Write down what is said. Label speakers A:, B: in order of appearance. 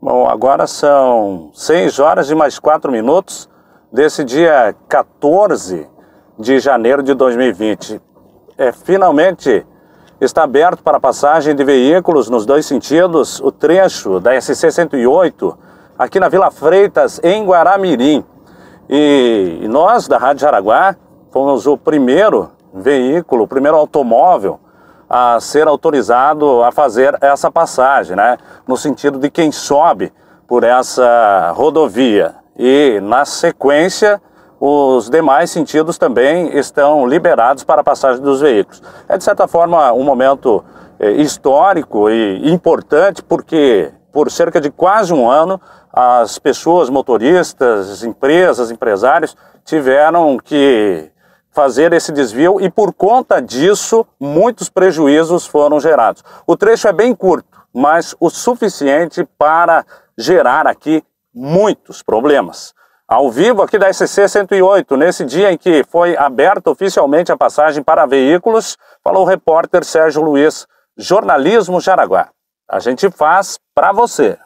A: Bom, agora são 6 horas e mais 4 minutos desse dia 14 de janeiro de 2020. É, finalmente está aberto para passagem de veículos nos dois sentidos o trecho da SC-108 aqui na Vila Freitas, em Guaramirim. E nós, da Rádio Jaraguá, fomos o primeiro veículo, o primeiro automóvel a ser autorizado a fazer essa passagem, né? No sentido de quem sobe por essa rodovia. E na sequência, os demais sentidos também estão liberados para a passagem dos veículos. É de certa forma um momento eh, histórico e importante porque por cerca de quase um ano as pessoas, motoristas, empresas, empresários tiveram que fazer esse desvio e por conta disso muitos prejuízos foram gerados. O trecho é bem curto, mas o suficiente para gerar aqui muitos problemas. Ao vivo aqui da SC 108, nesse dia em que foi aberta oficialmente a passagem para veículos, falou o repórter Sérgio Luiz, jornalismo Jaraguá. A gente faz para você.